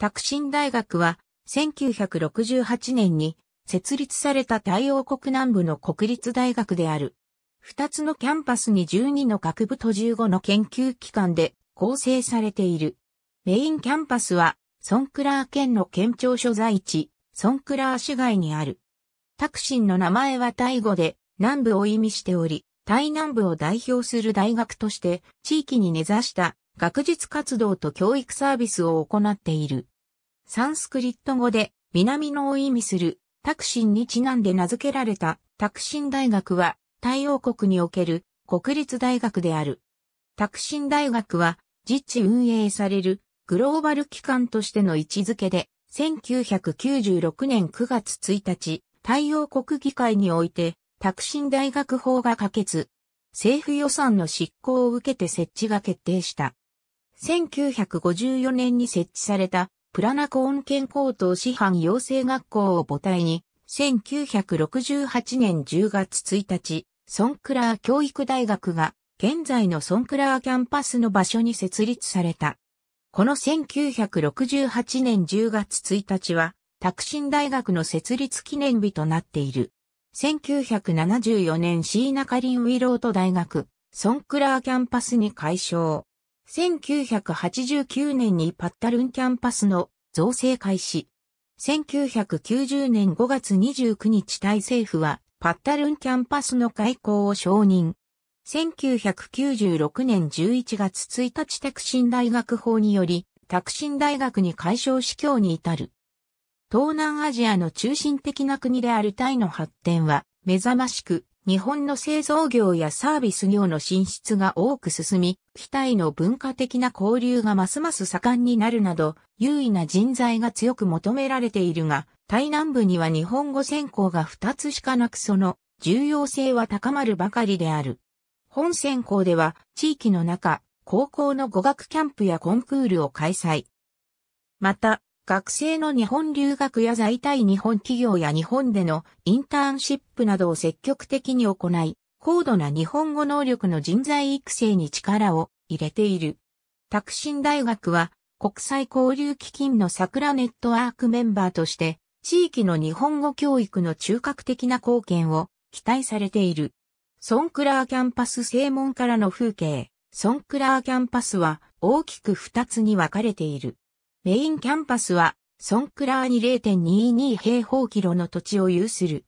拓ン大学は、1968年に設立された太陽国南部の国立大学である。二つのキャンパスに12の学部と15の研究機関で構成されている。メインキャンパスは、ソンクラー県の県庁所在地、ソンクラー市街にある。タクシンの名前はタイ語で南部を意味しており、タイ南部を代表する大学として地域に根ざした学術活動と教育サービスを行っている。サンスクリット語で南のを意味するタクシンにちなんで名付けられたタクシン大学は太陽国における国立大学である。タクシン大学は実地運営されるグローバル機関としての位置づけで1996年9月1日太陽国議会においてタクシン大学法が可決。政府予算の執行を受けて設置が決定した。1954年に設置されたプラナコーン県高等師範養成学校を母体に、1968年10月1日、ソンクラー教育大学が、現在のソンクラーキャンパスの場所に設立された。この1968年10月1日は、タクシン大学の設立記念日となっている。1974年シーナカリンウィロート大学、ソンクラーキャンパスに改称。1989年にパッタルンキャンパスの造成開始。1990年5月29日タイ政府はパッタルンキャンパスの開校を承認。1996年11月1日タクシン大学法により、タクシン大学に解消司教に至る。東南アジアの中心的な国であるタイの発展は目覚ましく日本の製造業やサービス業の進出が多く進み、機体の文化的な交流がますます盛んになるなど、優位な人材が強く求められているが、台南部には日本語専攻が2つしかなくその重要性は高まるばかりである。本専攻では地域の中、高校の語学キャンプやコンクールを開催。また、学生の日本留学や在対日本企業や日本でのインターンシップなどを積極的に行い、高度な日本語能力の人材育成に力を入れている。拓進大学は国際交流基金の桜ネットワークメンバーとして、地域の日本語教育の中核的な貢献を期待されている。ソンクラーキャンパス正門からの風景。ソンクラーキャンパスは大きく2つに分かれている。メインキャンパスは、ソンクラーに0.22平方キロの土地を有する。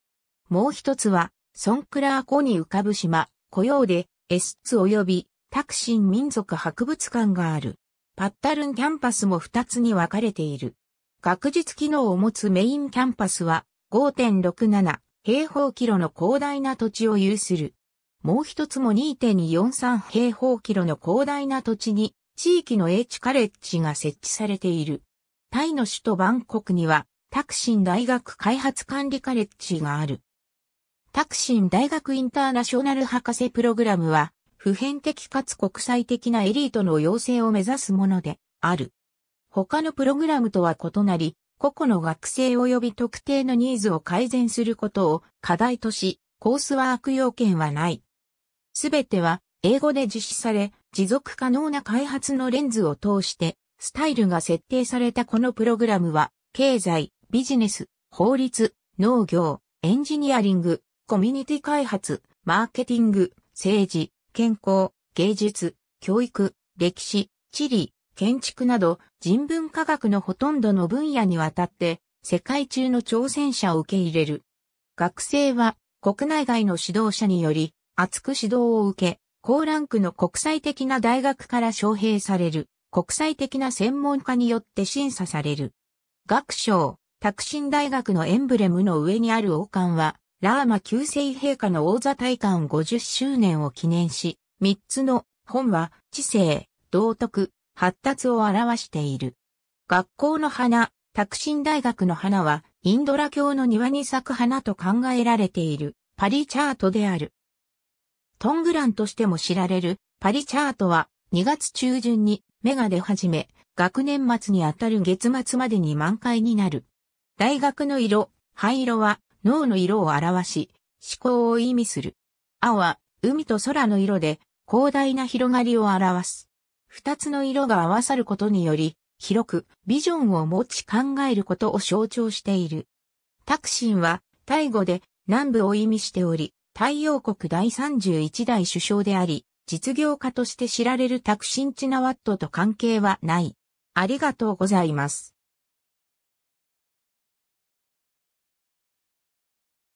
もう一つは、ソンクラー湖に浮かぶ島、湖ヨで、エスツ及び、タクシン民族博物館がある。パッタルンキャンパスも二つに分かれている。学術機能を持つメインキャンパスは、5.67平方キロの広大な土地を有する。もう一つも2.43平方キロの広大な土地に地域の H カレッジが設置されている。タイの首都バンコクには、タクシン大学開発管理カレッジがある。タクシン大学インターナショナル博士プログラムは、普遍的かつ国際的なエリートの養成を目指すものである。他のプログラムとは異なり、個々の学生及び特定のニーズを改善することを課題とし、コースワーク要件はない。すべては英語で実施され、持続可能な開発のレンズを通して、スタイルが設定されたこのプログラムは、経済、ビジネス、法律、農業、エンジニアリング、コミュニティ開発、マーケティング、政治、健康、芸術、教育、歴史、地理、建築など人文科学のほとんどの分野にわたって世界中の挑戦者を受け入れる。学生は国内外の指導者により厚く指導を受け、高ランクの国際的な大学から招聘される、国際的な専門家によって審査される。学賞、拓新大学のエンブレムの上にある王冠は、ラーマ旧世陛下の王座大観50周年を記念し、3つの本は知性、道徳、発達を表している。学校の花、拓新大学の花は、インドラ教の庭に咲く花と考えられている、パリチャートである。トングランとしても知られるパリチャートは2月中旬に芽が出始め、学年末にあたる月末までに満開になる。大学の色、灰色は脳の色を表し、思考を意味する。青は海と空の色で広大な広がりを表す。二つの色が合わさることにより、広くビジョンを持ち考えることを象徴している。タクシンはタイ語で南部を意味しており、太陽国第31代首相であり、実業家として知られるタクシンチナワットと関係はない。ありがとうございます。